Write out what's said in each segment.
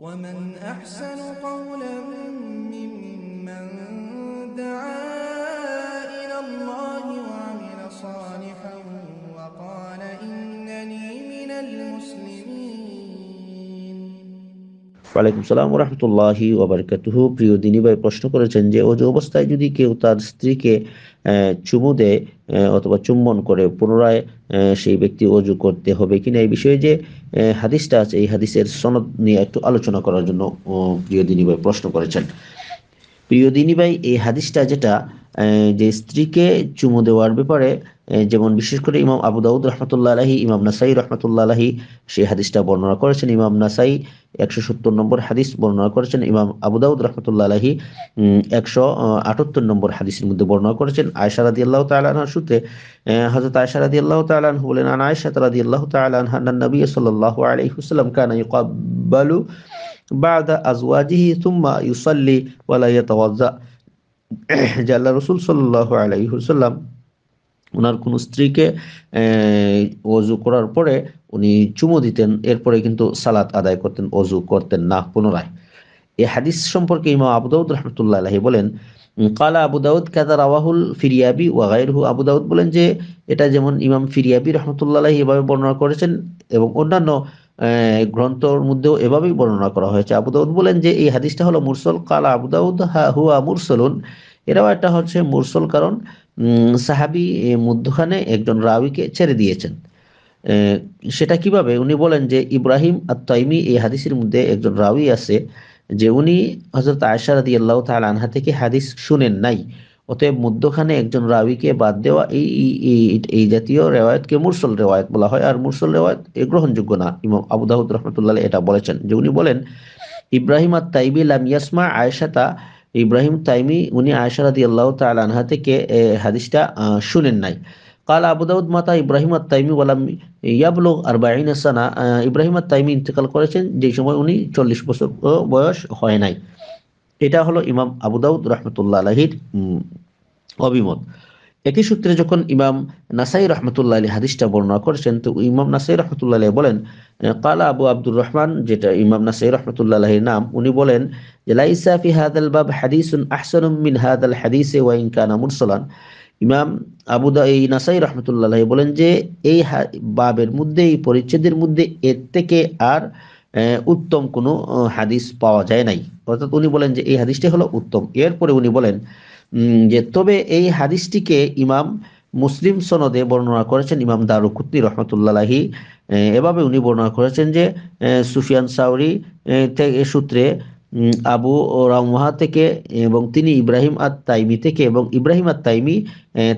ومن أحسن قولا ممن دعا ওয়ালাইকুম সালাম রহমতুল্লাহি ওবরকাতুহ প্রিয় দিনী ভাই প্রশ্ন করেছেন যে ওই অবস্থায় যদি কেউ তার স্ত্রীকে চুমু দেয় অথবা চুম্বন করে পুনরায় সেই ব্যক্তি অজু করতে হবে কিনা এই বিষয়ে যে হাদিসটা আছে এই হাদিসের সনদ নিয়ে একটু আলোচনা করার জন্য প্রিয় দিনী ভাই প্রশ্ন করেছেন প্রিয় দিনী ভাই এই হাদিসটা যেটা যে স্ত্রীকে চুমু দেওয়ার ব্যাপারে যেমন বিশেষ করে ইমাম আবু দাউদ রহমতুল্লাহ আলহি ইমাম নাসাই রহমতুল্লাহ আলহি সেই হাদিসটা বর্ণনা করেছেন ইমাম নাসাই একশো সত্তর নম্বর হাদিস বর্ণনা করেছেন ইমাম আবু দাউদ রহমতুল্লাহ আলহি একশো আটাত্তর নম্বর হাদিসের মধ্যে বর্ণনা করেছেন আয়সা রাদি আল্লাহ তালাহার সূত্রে হজরত আয়সা রাদি আল্লাহ তালাহ বলেন আন আয়সা তালাদি আল্লাহ তালাহান নবী সাল্লাহ আলহি হুসালাম কানা ইকাবালু বাদা আজওয়াজিহি সুম্মা ইউসাল্লি ওয়ালা ইয়াতাওয়াজ্জা যে আল্লাহ রসুল সাল্লাহ আলাইহুসাল্লাম ওনার কোন স্ত্রীকে অজু করার পরে উনি চুমো দিতেন এরপরে কিন্তু সালাত আদায় করতেন অজু করতেন না পুনরায় এ হাদিস সম্পর্কে ইমাম আবুদাউদ রহমতুল্লাহ আলহি বলেন কালা আবু দাউদ কাদার আওয়াহুল ফিরিয়াবি ওয়াগাইরহু আবু দাউদ বলেন যে এটা যেমন ইমাম ফিরিয়াবি রহমতুল্লাহ আলহী এভাবে বর্ণনা করেছেন এবং অন্যান্য গ্রন্থর মধ্যেও এভাবেই বর্ণনা করা হয়েছে আবু দাউদ বলেন যে এই হাদিসটা হলো মুরসল কালা আবু দাউদ হুয়া মুরসলুন এরাও একটা হচ্ছে মুরসল কারণ সাহাবি মধ্যখানে একজন রাবিকে ছেড়ে দিয়েছেন সেটা কিভাবে উনি বলেন যে ইব্রাহিম তাইমি এই হাদিসের মধ্যে একজন রাউি আছে যে উনি হজরত আয়সা রাদি আল্লাহ তাল আনহা থেকে হাদিস শুনেন নাই অতএব মধ্যখানে একজন রাবিকে বাদ দেওয়া এই এই জাতীয় রেওয়ায়তকে মুরসল রেওয়ায়ত বলা হয় আর মুরসল রেওয়ায়ত এ গ্রহণযোগ্য না ইমাম আবু দাউদ রহমতুল্লাহ এটা বলেছেন যে উনি বলেন ইব্রাহিম আর তাইবি লাম ইয়াসমা আয়েশাতা ইব্রাহিম তাইমি উনি আয়সা রাদি আল্লাহ তালহা থেকে হাদিসটা শুনেন নাই কাল আবু দাউদ মাতা ইব্রাহিম আর তাইমি ওয়ালাম ইয়াবলো আর বাইন আসানা ইব্রাহিম আর তাইমি ইন্তেকাল করেছেন যেই সময় উনি চল্লিশ বছর বয়স হয় নাই এটা হলো ইমাম আবুদাউদ রহমতুল্লাহ আলহির অভিমত একই সূত্রে যখন ইমাম নাসাই রহমতুল্লাহ আলী হাদিসটা বর্ণনা করেছেন তো ইমাম নাসাই রহমতুল্লাহ আলী বলেন কালা আবু আব্দুর রহমান যেটা ইমাম নাসাই রহমতুল্লাহ আলহির নাম উনি বলেন যে লাইসা ফি হাদাল বাব হাদিসুন আহসানুম মিন আল হাদিসে ওয়াইন কানা মুরসালান ইমাম আবুদা এই নাসাই রহমতুল্লাহ বলেন যে এই বাবের মধ্যে এই পরিচ্ছেদের মধ্যে এর থেকে আর উত্তম কোনো হাদিস পাওয়া যায় নাই অর্থাৎ উনি বলেন যে এই হাদিসটি হলো উত্তম এরপরে উনি বলেন যে তবে এই হাদিসটিকে ইমাম মুসলিম সনদে বর্ণনা করেছেন ইমাম দারুকুত্তি রহমতুল্লাহি এভাবে উনি বর্ণনা করেছেন যে সুফিয়ান সাউরি সূত্রে আবু রামহা থেকে এবং তিনি ইব্রাহিম আত তাইমি থেকে এবং ইব্রাহিম আত তাইমি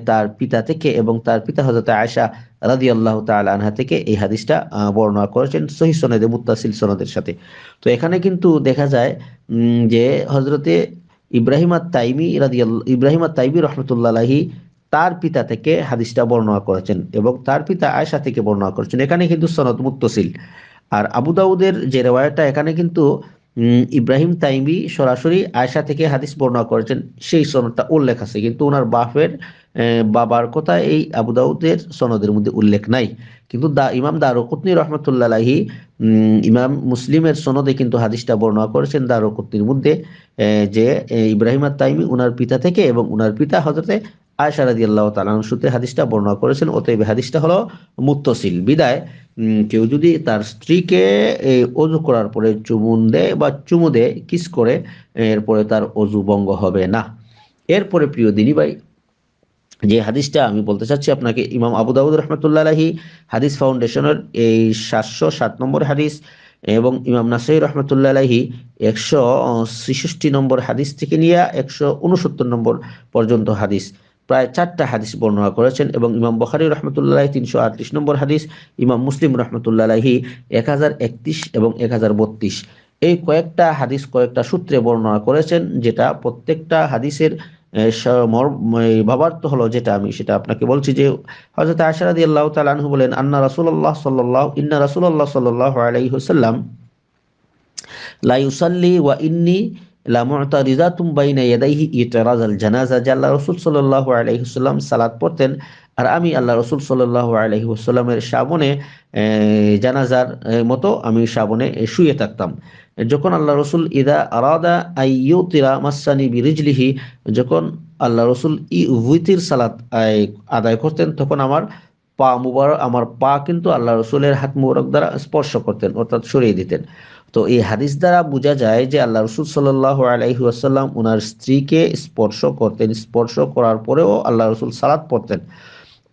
তার পিতা থেকে এবং তার পিতা হজরত আয়সা রাদি আল্লাহ আনহা থেকে এই হাদিসটা বর্ণনা করেছেন সহি সনদে মুতাসিল সনদের সাথে তো এখানে কিন্তু দেখা যায় যে হজরতে ইব্রাহিম আত তাইমি রাদি ইব্রাহিম আত তাইমি রহমতুল্লাহি তার পিতা থেকে হাদিসটা বর্ণনা করেছেন এবং তার পিতা আয়সা থেকে বর্ণনা করেছেন এখানে কিন্তু সনদ মুত্তসিল আর আবু দাউদের যে রেওয়ায়টা এখানে কিন্তু ইব্রাহিম তাইমি সরাসরি আয়সা থেকে হাদিস বর্ণনা করেছেন সেই সনদটা উল্লেখ আছে কিন্তু ওনার বাপের বাবার কথা এই আবুদাউদের সনদের মধ্যে উল্লেখ নাই কিন্তু দা ইমাম দারকুতনি রহমতুল্লাহি ইমাম মুসলিমের সনদে কিন্তু হাদিসটা বর্ণনা করেছেন দারকুতনির মধ্যে যে ইব্রাহিম আর তাইমি ওনার পিতা থেকে এবং ওনার পিতা হজরতে আয়সা রাজি আল্লাহ সূত্রে হাদিসটা বর্ণনা করেছেন অতএব হাদিসটা হলো মুক্তশীল বিদায় কেউ যদি তার স্ত্রীকে এই অজু করার পরে চুমুন দেয় বা চুমু দেয় কিস করে এরপরে তার অজু ভঙ্গ হবে না এরপরে প্রিয় দিনী ভাই যে হাদিসটা আমি বলতে চাচ্ছি আপনাকে ইমাম আবু দাউদ রহমতুল্লাহ আলহি হাদিস ফাউন্ডেশনের এই সাতশো সাত নম্বর হাদিস এবং ইমাম নাসাই রহমতুল্লাহ আলহি একশো ছেষট্টি নম্বর হাদিস থেকে নিয়ে একশো উনসত্তর নম্বর পর্যন্ত হাদিস প্রায় চারটা হাদিস বর্ণনা করেছেন এবং ইমাম বখারি রহমতুল্লাহ তিনশো আটত্রিশ নম্বর হাদিস ইমাম মুসলিম রহমতুল্লাহি এক হাজার একত্রিশ এবং এক হাজার বত্রিশ এই কয়েকটা হাদিস কয়েকটা সূত্রে বর্ণনা করেছেন যেটা প্রত্যেকটা হাদিসের ভাবার্থ হলো যেটা আমি সেটা আপনাকে বলছি যে হজরত আশারাদি আল্লাহ তালু বলেন আন্না রাসুল্লাহ সাল্লাহ ইন্না রাসুল্লাহ সাল্লাহ আলাইহি হুসাল্লাম লাইউসাল্লি ওয়া ইন্নি আল্লাহ রসুল সাল্লাহ আলহিহাল্লাম সালাদ পড়তেন আর আমি আল্লাহ রসুল সাল্লাহ আলহিহাস্লামের শ্রাবণে জানাজার মতো আমি শ্রাবণে শুয়ে থাকতাম যখন আল্লাহ রসুল ইদা আরাদা আইয়ুতিরা মাসানি বিরিজলিহি যখন আল্লাহ রসুল ই উইতির সালাত আদায় করতেন তখন আমার পা মুবারক আমার পা কিন্তু আল্লাহ রসুলের হাত মুবারক দ্বারা স্পর্শ করতেন অর্থাৎ সরিয়ে দিতেন তো এই হাদিস দ্বারা বোঝা যায় যে আল্লাহ রসুল সাল্লাহ আলাইহি ওনার স্ত্রীকে স্পর্শ করতেন স্পর্শ করার পরেও আল্লাহ রসুল সালাদ পড়তেন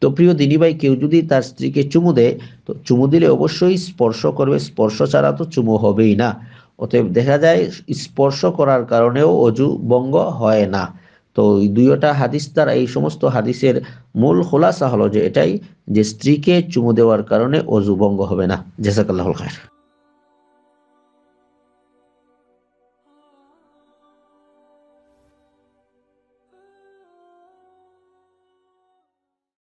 তো প্রিয় দিনীবাই কেউ যদি তার স্ত্রীকে চুমু দেয় তো চুমু দিলে অবশ্যই স্পর্শ করবে স্পর্শ ছাড়া তো চুমু হবেই না অতএব দেখা যায় স্পর্শ করার কারণেও অজু বঙ্গ হয় না তো দুইটা হাদিস দ্বারা এই সমস্ত হাদিসের মূল খোলাসা হলো যে এটাই যে স্ত্রীকে চুমু দেওয়ার কারণে অজু ভঙ্গ হবে না জেসাকাল্লাহুল খায়ের